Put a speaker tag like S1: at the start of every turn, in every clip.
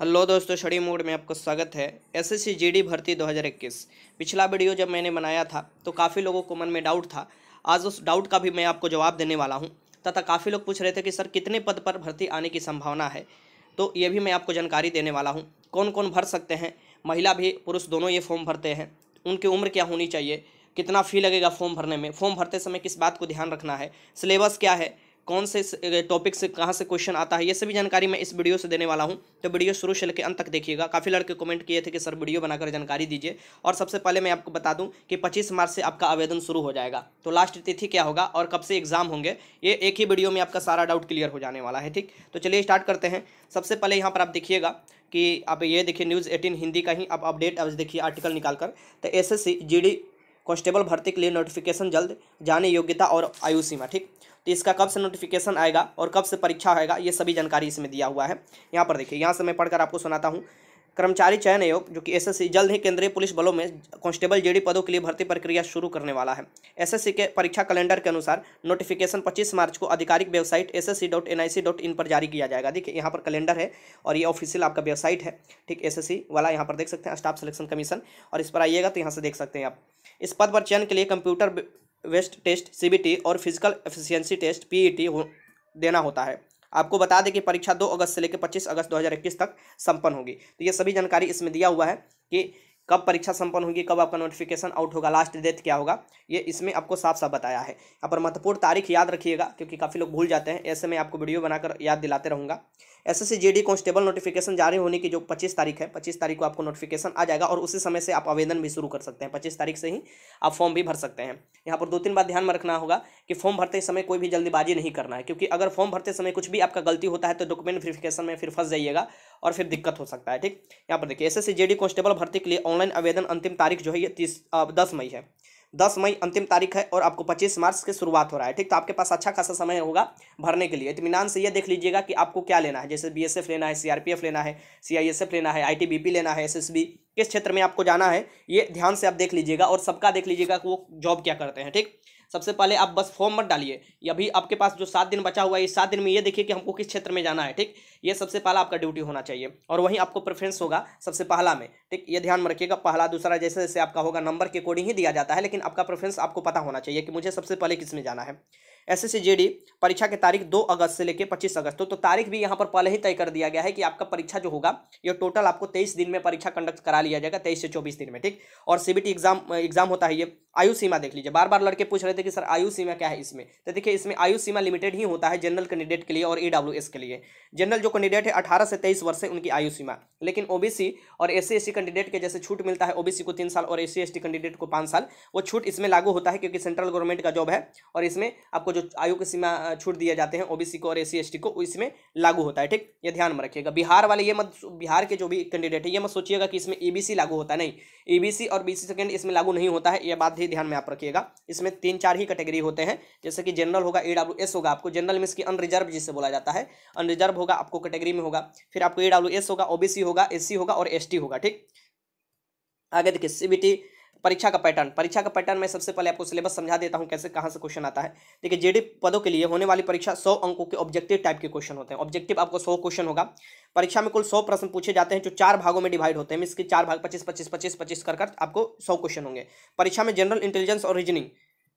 S1: hello दोस्तों छड़ी mode में आपका स्वागत है एसएससी जीडी भर्ती 2021 पिछला वीडियो जब मैंने बनाया था तो काफ़ी लोगों को मन में डाउट था आज उस डाउट का भी मैं आपको जवाब देने वाला हूं तथा काफ़ी लोग पूछ रहे थे कि सर कितने पद पर भर्ती आने की संभावना है तो ये भी मैं आपको जानकारी देने वाला हूँ कौन कौन भर सकते हैं महिला भी पुरुष दोनों ये फॉर्म भरते हैं उनकी उम्र क्या होनी चाहिए कितना फ़ी लगेगा फॉर्म भरने में फॉर्म भरते समय किस बात को ध्यान रखना है सिलेबस क्या है कौन से टॉपिक से कहाँ से क्वेश्चन आता है ये सभी जानकारी मैं इस वीडियो से देने वाला हूँ तो वीडियो शुरू से लेकर अंत तक देखिएगा काफ़ी लड़के कमेंट किए थे कि सर वीडियो बनाकर जानकारी दीजिए और सबसे पहले मैं आपको बता दूँ कि पच्चीस मार्च से आपका आवेदन शुरू हो जाएगा तो लास्ट तिथि क्या होगा और कब से एग्ज़ाम होंगे ये एक ही वीडियो में आपका सारा डाउट क्लियर हो जाने वाला है ठीक तो चलिए स्टार्ट करते हैं सबसे पहले यहाँ पर आप देखिएगा कि आप ये देखिए न्यूज़ एटीन हिंदी का ही आप अपडेट अब देखिए आर्टिकल निकाल कर तो एस एस कॉन्स्टेबल भर्ती के लिए नोटिफिकेशन जल्द जाने योग्यता और आयु सीमा ठीक तो इसका कब से नोटिफिकेशन आएगा और कब से परीक्षा होएगा ये सभी जानकारी इसमें दिया हुआ है यहाँ पर देखिए यहाँ से मैं पढ़कर आपको सुनाता हूँ कर्मचारी चयन आयोग जो कि एसएससी जल्द ही केंद्रीय पुलिस बलों में कांस्टेबल जेडी पदों के लिए भर्ती प्रक्रिया शुरू करने वाला है एसएससी के परीक्षा कैलेंडर के अनुसार नोटिफिकेशन 25 मार्च को आधिकारिक वेबसाइट ssc.nic.in पर जारी किया जाएगा देखिए यहाँ पर कैलेंडर है और ये ऑफिशियल आपका वेबसाइट है ठीक एस वाला यहाँ पर देख सकते हैं स्टाफ सिलेक्शन कमीशन और इस पर आइएगा तो यहाँ से देख सकते हैं आप इस पद पर चयन के लिए कंप्यूटर वेस्ट टेस्ट सी और फिजिकल एफिशियंसी टेस्ट पी हो, देना होता है आपको बता दें कि परीक्षा 2 अगस्त से लेकर 25 अगस्त 2021 तक संपन्न होगी तो ये सभी जानकारी इसमें दिया हुआ है कि कब परीक्षा संपन्न होगी कब आपका नोटिफिकेशन आउट होगा लास्ट डेट क्या होगा ये इसमें आपको साफ साफ बताया है यहाँ पर महत्वपूर्ण तारीख याद रखिएगा क्योंकि काफ़ी लोग भूल जाते हैं ऐसे में आपको वीडियो बनाकर याद दिलाते रहूँगा एसएससी जेडी कांस्टेबल नोटिफिकेशन जारी होने की जो 25 तारीख है 25 तारीख को आपको नोटिफिकेशन आ जाएगा और उसी समय से आप आवेदन भी शुरू कर सकते हैं 25 तारीख से ही आप फॉर्म भी भर सकते हैं यहाँ पर दो तीन बात ध्यान में रखना होगा कि फॉर्म भरते समय कोई भी जल्दीबाजी नहीं करना है क्योंकि अगर फॉर्म भरते समय कुछ भी आपका गलती होता है तो डॉक्यूमेंट वेरिफिकेशन में फिर फंस जाइएगा और फिर दिक्कत हो सकता है ठीक यहाँ पर देखिए एस एस भर्ती के लिए ऑनलाइन आवेदन अंतिम तारीख जो है ये तीस दस मई है दस मई अंतिम तारीख है और आपको पच्चीस मार्च के शुरुआत हो रहा है ठीक तो आपके पास अच्छा खासा समय होगा भरने के लिए इतमान से ये देख लीजिएगा कि आपको क्या लेना है जैसे बी लेना है सी लेना है सी लेना है आईटीबीपी लेना है एस किस क्षेत्र में आपको जाना है ये ध्यान से आप देख लीजिएगा और सबका देख लीजिएगा कि वो जॉब क्या करते हैं ठीक सबसे पहले आप बस फॉर्म मत डालिए अभी आपके पास जो सात दिन बचा हुआ है इस सात दिन में ये देखिए कि हमको किस क्षेत्र में जाना है ठीक ये सबसे पहला आपका ड्यूटी होना चाहिए और वहीं आपको प्रेफरेंस होगा सबसे पहला में ठीक ये ध्यान में रखिएगा पहला दूसरा जैसे जैसे आपका होगा नंबर के अकॉर्डिंग ही दिया जाता है लेकिन आपका प्रेफरेंस आपको पता होना चाहिए कि मुझे सबसे पहले किस में जाना है एस एस परीक्षा की तारीख दो अगस्त से लेकर पच्चीस अगस्त तो, तो तारीख भी यहाँ पर पहले ही तय कर दिया गया है कि आपका परीक्षा जो होगा ये टोटल आपको तेईस दिन में परीक्षा कंडक्ट करा लिया जाएगा तेईस से चौबीस दिन में ठीक और सीबीटी एग्जाम एग्जाम होता है ये आयु सीमा देख लीजिए बार बार लड़के पूछ रहे थे कि सर आयु सीमा क्या है इसमें तो देखिए इसमें आयु सीमा लिमिटेड ही होता है जनरल कैंडिडेट के लिए और ई के लिए जनरल जो कैंडिडेट है अठारह से तेईस वर्ष है उनकी आयु सीमा लेकिन ओबीसी और एस सी कैंडिडेट के जैसे छूट मिलता है ओबीसी को तीन साल और एस सी कैंडिडेट को पांच साल वो छूट इसमें लागू होता है क्योंकि सेंट्रल गवर्नमेंट का जॉब है और इसमें आपको जो आयु की सीमा छूट दिए जाते हैं ओबीसी को और एस सी को इसमें लागू होता है ठीक ये ध्यान में रखिएगा बिहार वाले ये मत बिहार के जो भी कैंडिडेट है ये मत सोचिएगा कि इसमें ईबीसी लागू होता है नहीं ईबीसी और बीसी सेकेंड इसमें लागू नहीं होता है ये बात भी ध्यान में आप रखिएगा इसमें तीन चार ही कैटेगरी होते हैं जैसे कि जनरल होगा ए होगा आपको जनरल मीन्स की अनरिजर्व जिसे बोला जाता है अनरिजर्व होगा आपको कैटेगरी में होगा फिर आपको ए होगा ओ होगा एस होगा और एस होगा ठीक आगे देखिए सी परीक्षा का पैटर्न परीक्षा का पैटर्न मैं सबसे पहले आपको सिलेबस समझा देता हूँ कैसे कहाँ से क्वेश्चन आता है देखिए जेडी पदों के लिए होने वाली परीक्षा सौ अंकों के ऑब्जेक्टिव टाइप के क्वेश्चन होते हैं ऑब्जेक्टिव आपको सौ क्वेश्चन होगा परीक्षा में कुल सौ प्रश्न पूछे जाते हैं जो चार भागों में डिवाइड होते हैं इसके चार भाग पच्चीस पच्चीस पच्चीस पच्चीस कर कर आपको सौ क्वेश्चन होंगे परीक्षा में जनरल इंटेलिजेंस और रीजनिंग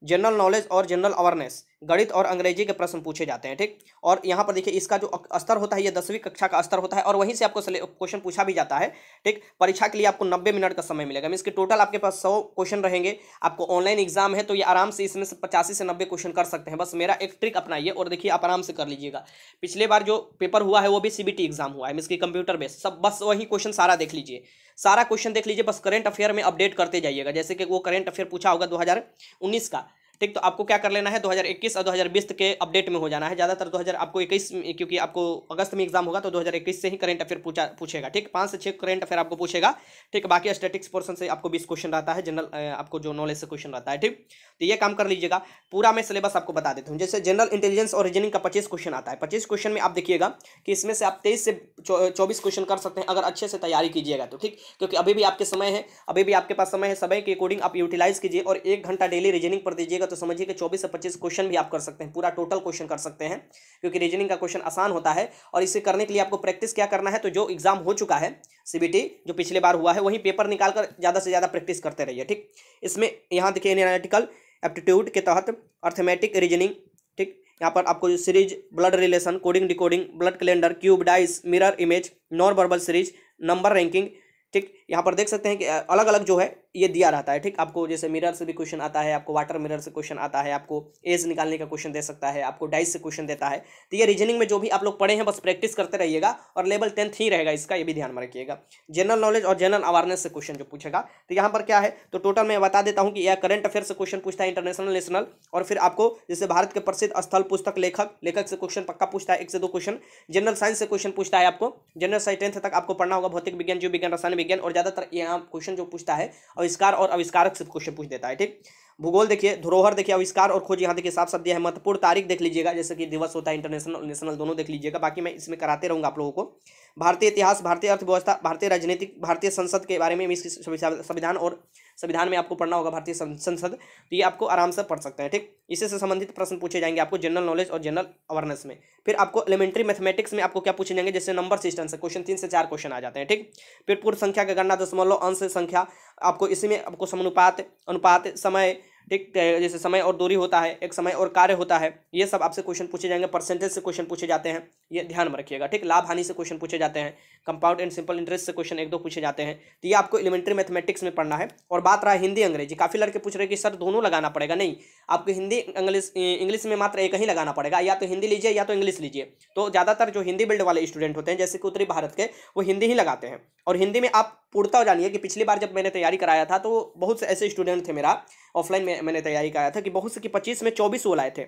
S1: जनरल नॉलेज और जनरल अवेयरनेस गणित और अंग्रेजी के प्रश्न पूछे जाते हैं ठीक और यहाँ पर देखिए इसका जो स्तर होता है ये दसवीं कक्षा का स्तर होता है और वहीं से आपको क्वेश्चन पूछा भी जाता है ठीक परीक्षा के लिए आपको नब्बे मिनट का समय मिलेगा मीन इसके टोटल आपके पास सौ क्वेश्चन रहेंगे आपको ऑनलाइन एग्जाम है तो ये आराम से इसमें से पचासी से नब्बे क्वेश्चन कर सकते हैं बस मेरा एक ट्रिक अपनाइए और देखिए आप आराम से कर लीजिएगा पिछले बार जो पेपर हुआ है वो भी सीबीटी एग्जाम हुआ है मीन की कंप्यूटर बेस सब बस वही क्वेश्चन सारा देख लीजिए सारा क्वेश्चन देख लीजिए बस करेंट अफेयर में अपडेट करते जाइएगा जैसे कि वो करेंट अफेयर पूछा होगा 2019 का ठीक तो आपको क्या कर लेना है 2021 और 2020 के अपडेट में हो जाना है ज़्यादातर 2000 आपको 21 क्योंकि आपको अगस्त में एग्जाम होगा तो 2021 से ही करंट अफेयर पूछा पूछेगा ठीक पाँच से छः करंट अफेयर आपको पूछेगा ठीक बाकी स्टेटिक्स पोर्सन से आपको बीस क्वेश्चन रहता है जनरल आपको जो नॉलेज से क्वेश्चन रहता है ठीक तो ये काम कर लीजिएगा पूरा मैं सिलेबस आपको बता देता हूँ जैसे जनरल इंटेलिजेंस और रीजनिंग का पच्चीस क्वेश्चन आता है पच्चीस क्वेश्चन में आप देखिएगा कि इसमें से आप तेईस से चौबीस क्वेश्चन कर सकते हैं अगर अच्छे से तैयारी कीजिएगा तो ठीक क्योंकि अभी भी आपके समय है अभी भी आपके पास समय है समय के अकॉर्डिंग आप यूटिलाइज कीजिए और एक घंटा डेली रीजनिंग पर दीजिएगा तो समझिए कि चौबीस से पच्चीस क्वेश्चन भी आप कर सकते हैं पूरा टोटल क्वेश्चन कर सकते हैं क्योंकि रीजनिंग का क्वेश्चन आसान होता है और इसे करने के लिए आपको प्रैक्टिस क्या करना है तो जो एग्जाम हो चुका है सीबीटी जो पिछले बार हुआ है वही पेपर निकाल कर ज़्यादा से ज़्यादा प्रैक्टिस करते रहिए ठीक इसमें यहाँ देखिए एनालिटिकल एप्टीट्यूड के तहत अर्थमेटिक रीजनिंग ठीक यहाँ पर आपको series blood relation coding decoding blood calendar cube dice mirror image non verbal series number ranking ठीक यहाँ पर देख सकते हैं कि अलग अलग जो है ये दिया रहता है ठीक आपको जैसे मिरर से भी क्वेश्चन आता है आपको वाटर मिरर से क्वेश्चन आता है आपको एज निकालने का क्वेश्चन दे सकता है आपको डाइस से क्वेश्चन देता है तो ये रीजनिंग में जो भी आप लोग पढ़े हैं बस प्रैक्टिस करते रहिएगा और लेवल टेंथ ही रहेगा इसका ये भी ध्यान में रखिएगा जनरल नॉलेज और जनरल अवेयरनेस से क्वेश्चन जो पूछेगा तो यहाँ पर क्या है तो टोटल मैं बता देता हूँ कि यह करंट अफेयर से क्वेश्चन पूछता है इंटरनेशनल नेशनल और फिर आपको जैसे भारत के प्रसिद्ध स्थल पुस्तक लेखक लेखक से क्वेश्चन पक्का पूछता है एक से दो क्वेश्चन जनरल साइंस से क्वेश्चन पूछता है आपको जनरल साइंस टेंथ तक आपको पढ़ना होगा भौतिक विज्ञान जीव विज्ञान रसायन विज्ञान और ज़्यादातर यहाँ क्वेश्चन जो पूछता है अविष्कार और अविष्कारक से क्वेश्चन पूछ देता है ठीक भूगोल देखिए धरोहर देखिए अविष्कार और खोज यहाँ देखिए साफ साफ दिया है महत्वपूर्ण तारीख देख लीजिएगा जैसे कि दिवस होता है इंटरनेशनल नेशनल दोनों देख लीजिएगा बाकी मैं इसमें कराते रहूंगा आप लोगों को भारतीय इतिहास भारतीय अर्थव्यवस्था भारतीय राजनीतिक भारतीय संसद के बारे में संविधान और संविधान में आपको पढ़ना होगा भारतीय संसद तो ये आपको आराम से पढ़ सकते हैं ठीक इससे से संबंधित प्रश्न पूछे जाएंगे आपको जनरल नॉलेज और जनरल अवेयरनेस में फिर आपको एलिमेंट्री मैथमेटिक्स में आपको क्या पूछे जाएंगे जैसे नंबर सिस्टम से क्वेश्चन तीन से चार क्वेश्चन आ जाते हैं ठीक फिर पूर्व संख्या का गणना दशमलव अंश संख्या आपको इसी में आपको समानुपात अनुपात समय एक जैसे समय और दूरी होता है एक समय और कार्य होता है ये सब आपसे क्वेश्चन पूछे जाएंगे परसेंटेज से क्वेश्चन पूछे जाते हैं ये ध्यान में रखिएगा ठीक लाभ हानि से क्वेश्चन पूछे जाते हैं कंपाउंड एंड सिंपल इंटरेस्ट से क्वेश्चन एक दो पूछे जाते हैं तो ये आपको एलिमेंट्री मैथमेटिक्स में पढ़ना है और बात रहा हिंदी अंग्रेजी काफ़ी लड़के पूछ रहे कि सर दोनों लगाना पड़ेगा नहीं आपको हिंदी इंग्लिश इंग्लिश में मात्र एक ही लगाना पड़ेगा या तो हिंदी लीजिए या तो इंग्लिश लीजिए तो ज़्यादातर जो हिंदी बिल्ड वाले स्टूडेंट होते हैं जैसे कि उत्तरी भारत के वो हिंदी ही लगाते हैं और हिंदी में आप पूर्णता जानिए कि पिछली बार जब मैंने तैयारी कराया था तो बहुत से ऐसे स्टूडेंट थे मेरा ऑफलाइन में मैंने तैयारी कराया था कि बहुत से कि पच्चीस में चौबीस वो लाए थे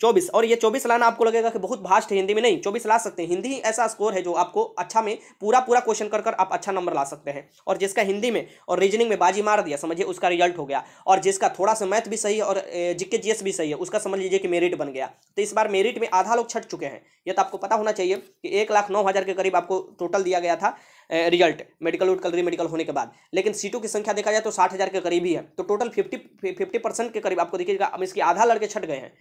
S1: चौबीस और ये चौबीस लाना आपको लगेगा कि बहुत भास्ट है हिंदी में नहीं चौबीस ला सकते हैं हिंदी ही ऐसा स्कोर है जो आपको अच्छा में पूरा पूरा क्वेश्चन कर कर आप अच्छा नंबर ला सकते हैं और जिसका हिंदी में और रीजनिंग में बाजी मार दिया समझिए उसका रिजल्ट हो गया और जिसका थोड़ा सा मैथ भी सही है और जिक्के जी भी सही है उसका समझ लीजिए कि मेरिट बन गया तो इस बार मेरिट में आधा लोग छट चुके हैं यह तो आपको पता होना चाहिए कि एक लाख नौ हज़ार के करीब आपको टोटल दिया गया था रिजल्ट मेडिकल उडकल मेडिकल होने के बाद लेकिन सीटों की संख्या देखा जाए तो साठ हज़ार के करीब ही है तो टोटल फिफ्टी फिफ्टी परसेंट के करीब आपको देखिएगा अब इसकी आधा लड़के छट गए हैं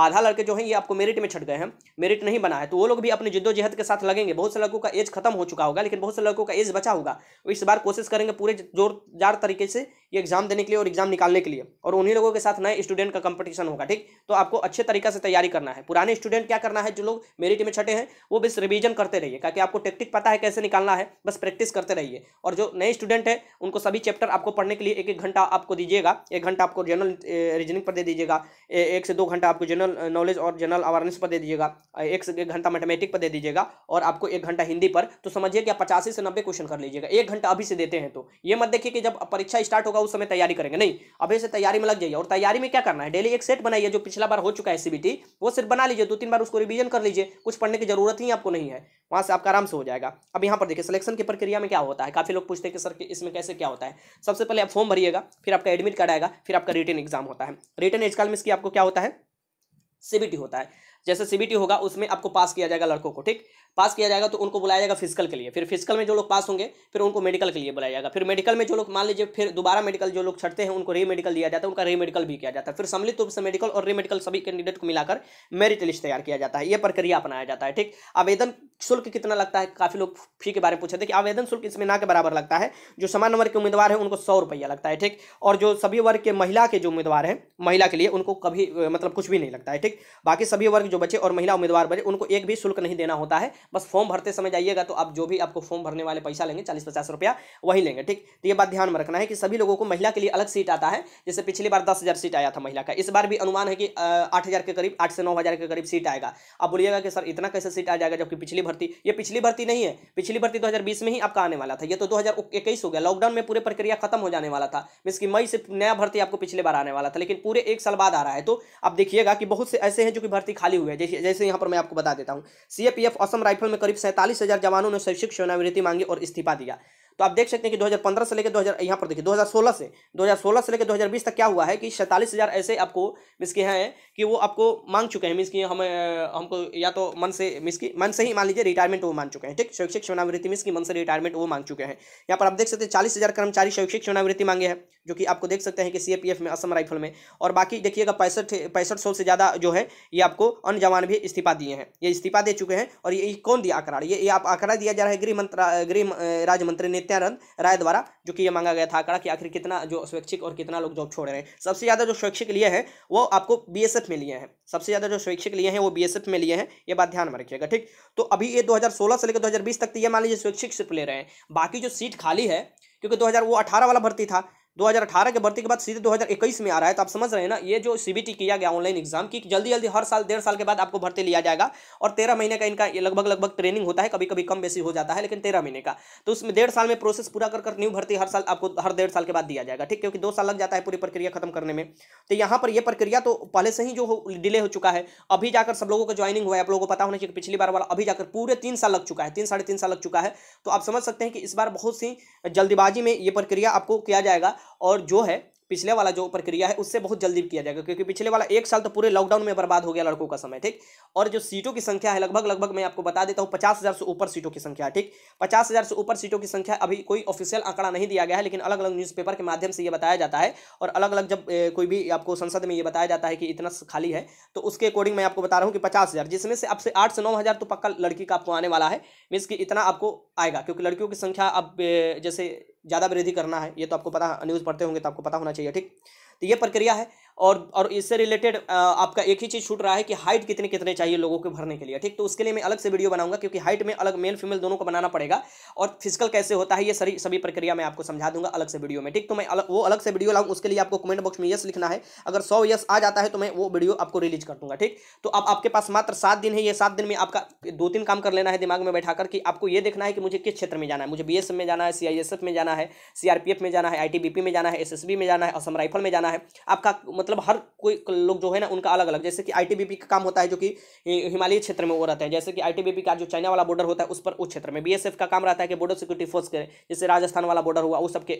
S1: आधा लड़के जो है ये आपको मेरिट में छट गए हैं मेरिट नहीं बना है तो वो लोग भी अपनी जिद्दोजहद के साथ लगेंगे बहुत से लड़कों का एज खत्म हो चुका होगा लेकिन बहुत से लड़कों का एज बचा होगा इस बार कोशिश करेंगे पूरे जोरदार तरीके से ये एग्जाम देने के लिए और एग्जाम निकालने के लिए और उन्हीं लोगों के साथ नए स्टूडेंट का कंपटीशन होगा ठीक तो आपको अच्छे तरीके से तैयारी करना है पुराने स्टूडेंट क्या करना है जो लोग मेरिट में छठे हैं वो बस रिविजन करते रहिए क्या आपको टेक्टिक पता है कैसे निकालना है बस प्रैक्टिस करते रहिए और जो नए स्टूडेंट है उनको सभी चैप्टर आपको पढ़ने के लिए एक एक घंटा आपको दीजिएगा एक घंटा आपको जनरल रीजनिंग पर दे दीजिएगा एक से दो घंटा आपको जनरल नॉलेज और जनरल अवेयरनेस पर दे दीजिएगा एक से एक घंटा मैथमेटिक पर दे दीजिएगा और आपको एक घंटा हिंदी पर तो समझिए कि आप पचासी से नब्बे क्वेश्चन कर लीजिएगा एक घंटा अभी से देते हैं तो ये मत देखिए कि जब परीक्षा स्टार्ट होगा उस समय तैयारी करेंगे नहीं अभी से तैयारी में लग जाइए और तैयारी में क्या करना है डेली एक सेट बनाइए जो पिछला बार हो चुका है सीबीटी वो सेट बना लीजिए दो तीन बार उसको रिविजन कर लीजिए कुछ पढ़ने की जरूरत ही आपको नहीं है वहाँ से आपका आराम से हो जाएगा अब यहाँ पर देखिए सिलेक्शन की प्रक्रिया में क्या होता है काफ़ी लोग पूछते हैं कि सर इसमें कैसे क्या होता है सबसे पहले आप फॉर्म भरिएगा फिर आपका एडमिट कार्ड आएगा फिर आपका रिटर्न एग्जाम होता है रिटर्न एजकाल में इसकी आपको क्या होता है सीबीटी होता है जैसे सीबीटी होगा उसमें आपको पास किया जाएगा लड़कों को ठीक पास किया जाएगा तो उनको बुलाया जाएगा फिजिकल के लिए फिर फिजिकल में जो लोग पास होंगे फिर उनको मेडिकल के लिए बुलाया जाएगा फिर मेडिकल में जो लोग मान लीजिए फिर दोबारा मेडिकल जो लोग छटते हैं उनको री मेडिकल दिया जाता है उनका री मेडिकल भी किया जाता है फिर सम्मिलित रूप से मेडिकल और री मेडिकल सभी कैंडिडेट को मिलाकर मेरिट लिस्ट तैयार किया जाता है यह प्रक्रिया अपनाया जाता है ठीक आवेदन शुल्क कितना लगता है काफ़ी लोग फी के बारे में पूछे थे कि आवेदन शुल्क इसमें ना के बराबर लगता है जो समान वर्ग के उम्मीदवार हैं उनको सौ रुपया लगता है ठीक और जो सभी वर्ग के महिला के जो उम्मीदवार हैं महिला के लिए उनको कभी मतलब कुछ भी नहीं लगता है ठीक बाकी सभी वर्ग जो बचे और महिला उम्मीदवार बचे उनको एक भी शुल्क नहीं देना होता है बस फॉर्म भरते समय जाइएगा तो आप जो भी आपको फॉर्म भरने वाले पैसा लेंगे चालीस पचास रुपया वही लेंगे ठीक तो ये बात ध्यान में रखना है कि सभी लोगों को महिला के लिए अलग सीट आता है जैसे पिछली बार दस हज़ार सीट आया था महिला का इस बार भी अनुमान है कि आठ हज़ार के करीब आठ से नौ हज़ार के करीब सीट आएगा आप बोलिएगा कि सर इतना कैसे सीट आ जाएगा जबकि पिछली भर्ती ये पिछली भर्ती नहीं है पिछली भर्ती 2020 में ही आपका आने वाला था ये तो 2021 हो गया लॉकडाउन में पूरे प्रक्रिया खत्म हो जाने वाला था मीन्स की मई से नया भर्ती आपको पिछले बार आने वाला था लेकिन पूरे एक साल बाद आ रहा है तो आप देखिएगा कि बहुत से ऐसे हैं जो कि भर्ती खाली हुए हैं जैसे यहाँ पर मैं आपको बता देता हूँ सी असम राइफल में करीब सैंतालीस जवानों ने शैक्षिक सेवानिवृत्ति मांगी और इस्तीफा दिया तो आप देख सकते हैं कि 2015 से लेकर 2000 यहाँ पर देखिए 2016 से 2016 से लेकर 2020 तक क्या हुआ है कि सैंतालीस हज़ार ऐसे आपको मीस के हैं कि वो आपको मांग चुके हैं मीस की हम हमको या तो मन से मिस की मन से ही मान लीजिए रिटायरमेंट वो मांग चुके हैं ठीक शैक्षिक सेवानिवृत्ति मीस की मन से रिटायरमेंट वो मांग चुके हैं यहाँ पर आप देख सकते हैं चालीस कर्मचारी शैक्षिक सेवानिवृत्ति मांगे हैं जो कि आपको देख सकते हैं कि सी में असम राइफल में और बाकी देखिएगा पैंसठ पैंसठ सौ से ज़्यादा जो है ये आपको अन्य जवान भी इस्तीफा दिए हैं ये इस्तीफा दे चुके हैं और ये कौन दिया आंकड़ा ये, आप आंकड़ा दिया जा रहा है गृह मंत्रा गृह राज्य मंत्री ने नित्यानंद राय द्वारा जो कि ये मांगा गया था आंकड़ा कि आखिर कितना जो स्वैच्छिक और कितना लोग जॉब छोड़ रहे हैं सबसे ज़्यादा जो स्वैच्छिक लिए हैं वो आपको बी में लिए हैं सबसे ज़्यादा जो स्वैच्छिक लिए हैं वो बी में लिए हैं ये बात ध्यान में रखिएगा ठीक तो अभी ये दो से लेकर दो तक तो ये मान लीजिए स्वैच्छिक सिर्फ ले रहे हैं बाकी जो सीट खाली है क्योंकि दो वो अठारह वाला भर्ती था 2018 के भर्ती के बाद सीधे 2021 में आ रहा है तो आप समझ रहे हैं ना ये जो सीबीटी किया गया ऑनलाइन एग्जाम की जल्दी जल्दी हर साल डेढ़ साल के बाद आपको भर्ती लिया जाएगा और तेरह महीने का इनका लगभग लगभग ट्रेनिंग होता है कभी कभी कम बेसी हो जाता है लेकिन तेरह महीने का तो उसमें डेढ़ साल में प्रोसेस पूरा कर न्यू भर्ती हर साल आपको हर डेढ़ साल के बाद दिया जाएगा ठीक क्योंकि दो साल लग जाता है पूरी प्रक्रिया खत्म करने में तो यहाँ पर यह प्रक्रिया तो पहले से ही जो डिले हो चुका है अभी जाकर सब लोगों का ज्वाइनिंग हुआ है आप लोगों को पता होना चाहिए पिछली बार वाला अभी जाकर पूरे तीन साल लग चुका है तीन साढ़े तीन साल लग चुका है तो आप समझ सकते हैं कि इस बार बहुत सी जल्दीबाजी में ये प्रक्रिया आपको किया जाएगा और जो है पिछले वाला जो प्रक्रिया है उससे बहुत जल्दी किया जाएगा क्योंकि पिछले वाला एक साल तो पूरे लॉकडाउन में बर्बाद हो गया लड़कों का समय ठीक और जो सीटों की संख्या है लगभग लगभग मैं आपको बता देता हूँ पचास हज़ार से ऊपर सीटों की संख्या ठीक पचास हज़ार से ऊपर सीटों की संख्या अभी कोई ऑफिशियल आंकड़ा नहीं दिया गया है लेकिन अलग अलग न्यूज़पेपर के माध्यम से ये बताया जाता है और अलग अलग जब कोई भी आपको संसद में ये बताया जाता है कि इतना खाली है तो उसके अकॉर्डिंग मैं आपको बता रहा हूँ कि पचास जिसमें से आपसे आठ से नौ तो पक्का लड़की का आपको आने वाला है मीन्स कि इतना आपको आएगा क्योंकि लड़कियों की संख्या अब जैसे ज़्यादा वृद्धि करना है ये तो आपको पता न्यूज़ पढ़ते होंगे तो आपको पता होना चाहिए ठीक तो ये प्रक्रिया है और और इससे रिलेटेड आपका एक ही चीज़ छूट रहा है कि हाइट कितने कितने चाहिए लोगों के भरने के लिए ठीक तो उसके लिए मैं अलग से वीडियो बनाऊंगा क्योंकि हाइट में अलग मेल फीमेल दोनों को बनाना पड़ेगा और फिजिकल कैसे होता है ये सारी सभी प्रक्रिया मैं आपको समझा दूंगा अलग से वीडियो में ठीक तो मैं अलग वो अलग से वीडियो लाऊँ उसके लिए आपको कमेंट बॉक्स में यस लिखना है अगर सौ यस आ जाता है तो मैं वो वीडियो आपको रिलीज कर दूंगा ठीक तो अब आपके पास मात्र सात दिन है ये सात दिन में आपका दो तीन काम कर लेना है दिमाग में बैठा कर कि आपको ये देखना है कि मुझे किस क्षेत्र में जाना है मुझे बी में जाना है सी में जाना है सी में जाना है आई में जाना है एस में जाना है असम राइफल में जाना है आपका मतलब हर कोई लोग जो है ना उनका अलग अलग जैसे कि आईटीबीपी का काम होता है जो कि हिमालय क्षेत्र में वो रहता है जैसे कि आईटीबीपी का जो चाइना वाला बॉर्डर होता है उस पर उस क्षेत्र में बीएसएफ का काम रहता है कि बॉर्डर सिक्योरिटी फोर्स के जैसे राजस्थान वाला बॉर्डर हुआ वो सब के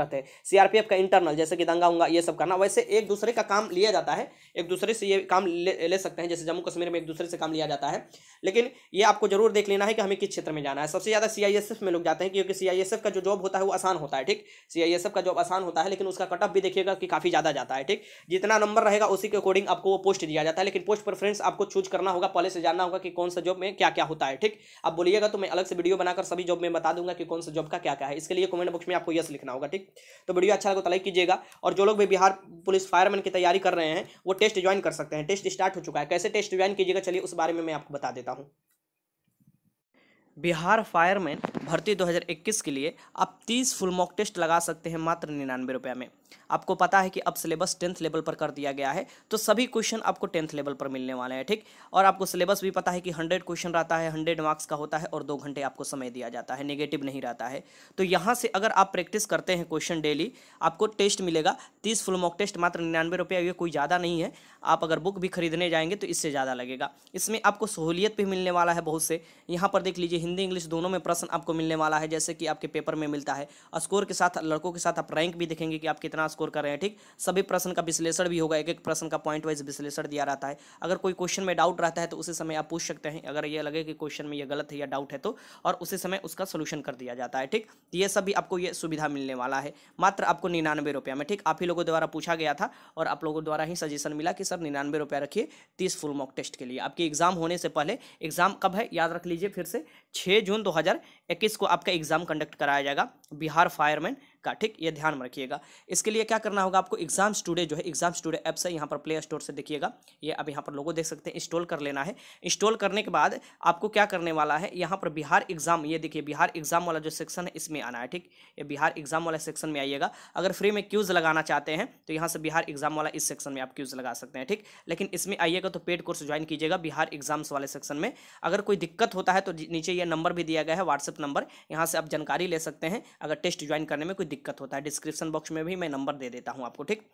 S1: रहते हैं सीआरपीएफ का इंटरनल जैसे कि दंगा उंगा ये सब करना वैसे एक दूसरे का काम लिया जाता है एक दूसरे से ये काम ले, ले सकते हैं जैसे जम्मू कश्मीर में एक दूसरे से काम लिया जाता है लेकिन ये आपको जरूर देख लेना है कि हमें किस क्षेत्र में जाना है सबसे ज़्यादा सीआईएसएफ में लोग जाते हैं क्योंकि सीआईएसएफ का जो जॉब होता है वो आसान होता है ठीक सीआईएसएफ का जॉब आसान होता है लेकिन उसका कटअप भी देखिएगा कि काफ़ी ज़्यादा जाता है ठीक जितना नंबर रहेगा उसी के अकॉर्डिंग आपको वो पोस्ट दिया जाता है लेकिन पोस्ट प्रेफरेंस आपको चूज करना होगा पहले से जानना होगा कि कौन सा जॉब में क्या क्या होता है ठीक आप बोलिएगा तो मैं अलग से वीडियो बनाकर सभी जॉब में बता दूंगा कि कौन सा जॉब का क्या क्या है इसके लिए कमेंट बॉक्स में आपको यस लिखना होगा ठीक तो वीडियो अच्छा लगा तो लाइक कीजिएगा और जो लोग भी बिहार पुलिस फायरमैन की तैयारी कर रहे हैं वो टेस्ट ज्वाइन कर सकते हैं टेस्ट स्टार्ट हो चुका है कैसे टेस्ट ज्वाइन कीजिएगा चलिए उस बारे में मैं आपको बता देता हूँ बिहार फायरमैन भर्ती 2021 के लिए आप 30 फुल मॉक टेस्ट लगा सकते हैं मात्र निन्यानवे रुपये में आपको पता है कि अब सिलेबस टेंथ लेवल पर कर दिया गया है तो सभी क्वेश्चन आपको टेंथ लेवल पर मिलने वाले हैं ठीक और आपको सिलेबस भी पता है कि हंड्रेड क्वेश्चन रहता है हंड्रेड मार्क्स का होता है और दो घंटे आपको समय दिया जाता है नेगेटिव नहीं रहता है तो यहाँ से अगर आप प्रैक्टिस करते हैं क्वेश्चन डेली आपको टेस्ट मिलेगा तीस फुल मॉक टेस्ट मात्र निन्यानवे रुपया ये कोई ज़्यादा नहीं है आप अगर बुक भी खरीदने जाएंगे तो इससे ज़्यादा लगेगा इसमें आपको सहूलियत भी मिलने वाला है बहुत से यहाँ पर देख लीजिए हिंदी इंग्लिश दोनों में प्रश्न आपको मिलने वाला है जैसे कि आपके पेपर में मिलता है स्कोर के साथ लड़कों के साथ आप रैंक भी देखेंगे कि आप कितना स्कोर कर रहे हैं ठीक सभी प्रश्न का विश्लेषण भी होगा एक एक प्रश्न का पॉइंट वाइज विश्लेषण दिया रहता है अगर कोई क्वेश्चन में डाउट रहता है तो उसी समय आप पूछ सकते हैं अगर ये लगे कि क्वेश्चन में यह गलत है या डाउट है तो और उसी समय उसका सोल्यूशन कर दिया जाता है ठीक तो ये सब भी आपको ये सुविधा मिलने वाला है मात्र आपको निन्यानवे रुपया में ठीक आप ही लोगों द्वारा पूछा गया था और आप लोगों द्वारा ही सजेशन मिला कि सर निन्यानवे रुपया रखिए तीस फुल मॉक टेस्ट के लिए आपकी एग्जाम होने से पहले एग्जाम कब है याद रख लीजिए फिर से छः जून 2000 इक्कीस को आपका एग्ज़ाम कंडक्ट कराया जाएगा बिहार फायरमैन का ठीक ये ध्यान में रखिएगा इसके लिए क्या करना होगा आपको एग्जाम स्टूडे जो है एग्जाम स्टूडे ऐप से यहाँ पर प्ले स्टोर से देखिएगा ये अब यहाँ पर लोगों देख सकते हैं इंस्टॉल कर लेना है इंस्टॉल करने के बाद आपको क्या करने वाला है यहाँ पर बिहार एग्जाम ये देखिए बिहार एग्जाम वाला जो सेक्शन है इसमें आना है ठीक ये बिहार एग्जाम वाला सेक्शन में आइएगा अगर फ्री में क्यूज लगाना चाहते हैं तो यहाँ से बिहार एग्जाम वाला इस सेक्शन में आप क्यूज लगा सकते हैं ठीक लेकिन इसमें आइएगा तो पेड कोर्स ज्वाइन कीजिएगा बिहार एग्जाम्स वाले सेक्शन में अगर कोई दिक्कत होता है तो नीचे ये नंबर भी दिया गया है व्हाट्सएप व्हाट्सएप नंबर यहाँ से आप जानकारी ले सकते हैं अगर टेस्ट ज्वाइन करने में कोई दिक्कत होता है डिस्क्रिप्शन बॉक्स में भी मैं नंबर दे देता हूँ आपको ठीक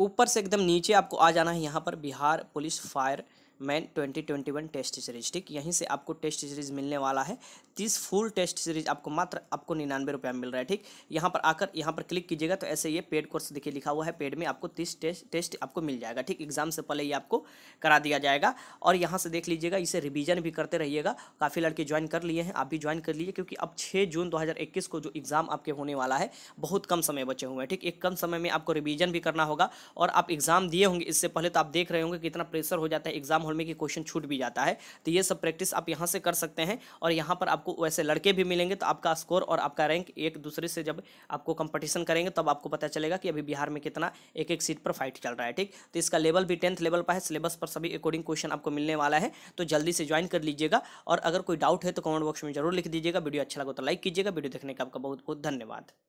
S1: ऊपर से एकदम नीचे आपको आ जाना है यहाँ पर Bihar police fireman 2021 test series ठीक यहीं से आपको टेस्ट सीरीज मिलने वाला है तीस फुल टेस्ट सीरीज आपको मात्र आपको निन्यानवे रुपया मिल रहा है ठीक यहाँ पर आकर यहाँ पर क्लिक कीजिएगा तो ऐसे ये पेड कोर्स देखिए लिखा हुआ है पेड में आपको तीस टेस्ट टेस्ट आपको मिल जाएगा ठीक एग्जाम से पहले ये आपको करा दिया जाएगा और यहाँ से देख लीजिएगा इसे रिविजन भी करते रहिएगा काफ़ी लड़के ज्वाइन कर लिए हैं आप भी ज्वाइन कर लीजिए क्योंकि अब छः जून दो को जो एग्ज़ाम आपके होने वाला है बहुत कम समय बचे हुए हैं ठीक एक कम समय में आपको रिविजन भी करना होगा और आप एग्ज़ाम दिए होंगे इससे पहले तो आप देख रहे होंगे कितना प्रेशर हो जाता है एग्ज़ाम माहौल में कि क्वेश्चन छूट भी जाता है तो ये सब प्रैक्टिस आप यहाँ से कर सकते हैं और यहाँ पर आपको वैसे लड़के भी मिलेंगे तो आपका स्कोर और आपका रैंक एक दूसरे से जब आपको कंपटीशन करेंगे तब आपको पता चलेगा कि अभी बिहार में कितना एक एक सीट पर फाइट चल रहा है ठीक तो इसका लेवल भी टेंथ लेवल पर है सिलेबस पर सभी अकॉर्डिंग क्वेश्चन आपको मिलने वाला है तो जल्दी से ज्वाइन कर लीजिएगा और अगर कोई डाउट है तो कमेंट बॉक्स में जरूर लिख दीजिएगा वीडियो अच्छा लगा तो लाइक कीजिएगा वीडियो देखने का आपका बहुत बहुत धन्यवाद